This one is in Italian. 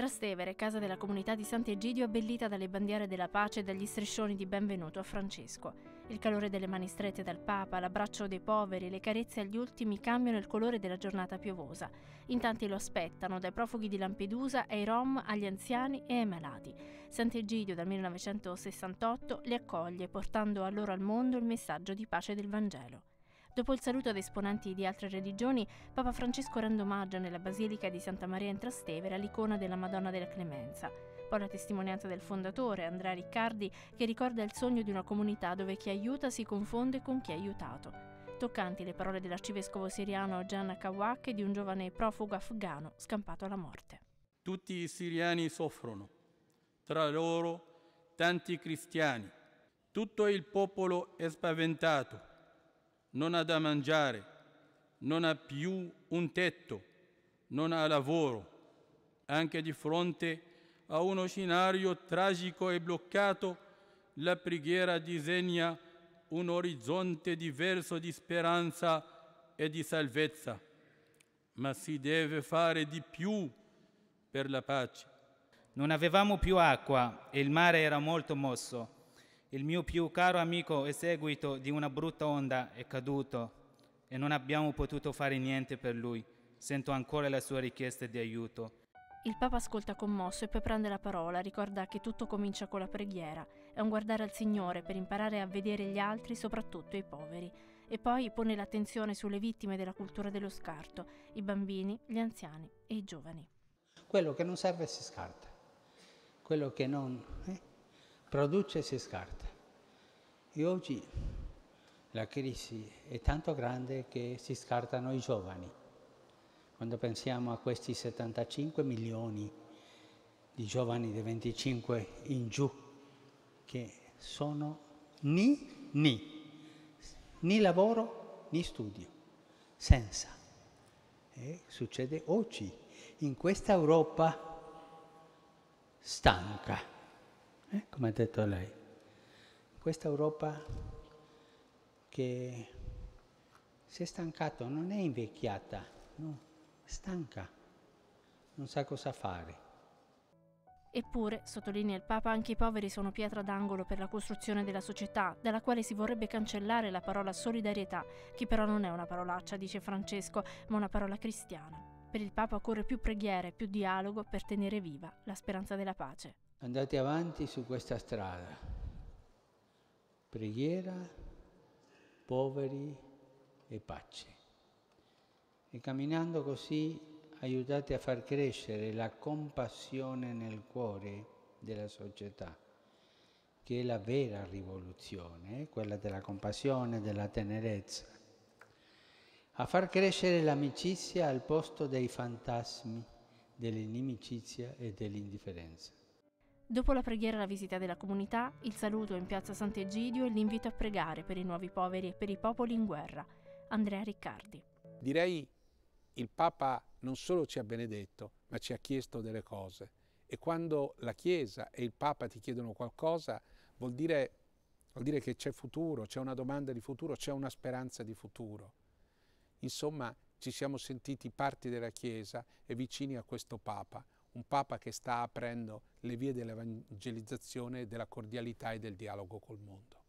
Trastevere, casa della comunità di Sant'Egidio, abbellita dalle bandiere della pace e dagli striscioni di benvenuto a Francesco. Il calore delle mani strette dal Papa, l'abbraccio dei poveri, le carezze agli ultimi cambiano il colore della giornata piovosa. In tanti lo aspettano, dai profughi di Lampedusa ai Rom, agli anziani e ai malati. Sant'Egidio dal 1968 li accoglie, portando allora al mondo il messaggio di pace del Vangelo. Dopo il saluto ad esponenti di altre religioni, Papa Francesco rende omaggio nella Basilica di Santa Maria in Trastevere all'icona della Madonna della Clemenza. Poi la testimonianza del fondatore, Andrea Riccardi, che ricorda il sogno di una comunità dove chi aiuta si confonde con chi è aiutato. Toccanti le parole dell'arcivescovo siriano Gianna Kawak e di un giovane profugo afghano scampato alla morte. Tutti i siriani soffrono, tra loro tanti cristiani. Tutto il popolo è spaventato non ha da mangiare, non ha più un tetto, non ha lavoro. Anche di fronte a uno scenario tragico e bloccato, la preghiera disegna un orizzonte diverso di speranza e di salvezza. Ma si deve fare di più per la pace. Non avevamo più acqua e il mare era molto mosso. Il mio più caro amico, seguito di una brutta onda, è caduto e non abbiamo potuto fare niente per lui. Sento ancora la sua richiesta di aiuto. Il Papa ascolta commosso e poi prende la parola, ricorda che tutto comincia con la preghiera, è un guardare al Signore per imparare a vedere gli altri, soprattutto i poveri, e poi pone l'attenzione sulle vittime della cultura dello scarto, i bambini, gli anziani e i giovani. Quello che non serve si scarta, quello che non... Eh? produce e si scarta. E oggi la crisi è tanto grande che si scartano i giovani. Quando pensiamo a questi 75 milioni di giovani di 25 in giù che sono ni, ni, ni lavoro ni studio, senza. E succede oggi in questa Europa stanca eh? come ha detto lei. Questa Europa che si è stancata, non è invecchiata, no, stanca, non sa cosa fare. Eppure, sottolinea il Papa, anche i poveri sono pietra d'angolo per la costruzione della società, dalla quale si vorrebbe cancellare la parola solidarietà, che però non è una parolaccia, dice Francesco, ma una parola cristiana. Per il Papa occorre più preghiere, più dialogo per tenere viva la speranza della pace. Andate avanti su questa strada. Preghiera, poveri e pace. E camminando così aiutate a far crescere la compassione nel cuore della società, che è la vera rivoluzione, eh, quella della compassione, della tenerezza. A far crescere l'amicizia al posto dei fantasmi dell'inimicizia e dell'indifferenza. Dopo la preghiera e la visita della comunità, il saluto in piazza Sant'Egidio e l'invito a pregare per i nuovi poveri e per i popoli in guerra. Andrea Riccardi. Direi il Papa non solo ci ha benedetto, ma ci ha chiesto delle cose. E quando la Chiesa e il Papa ti chiedono qualcosa, vuol dire, vuol dire che c'è futuro, c'è una domanda di futuro, c'è una speranza di futuro. Insomma, ci siamo sentiti parti della Chiesa e vicini a questo Papa, un Papa che sta aprendo le vie dell'evangelizzazione, della cordialità e del dialogo col mondo.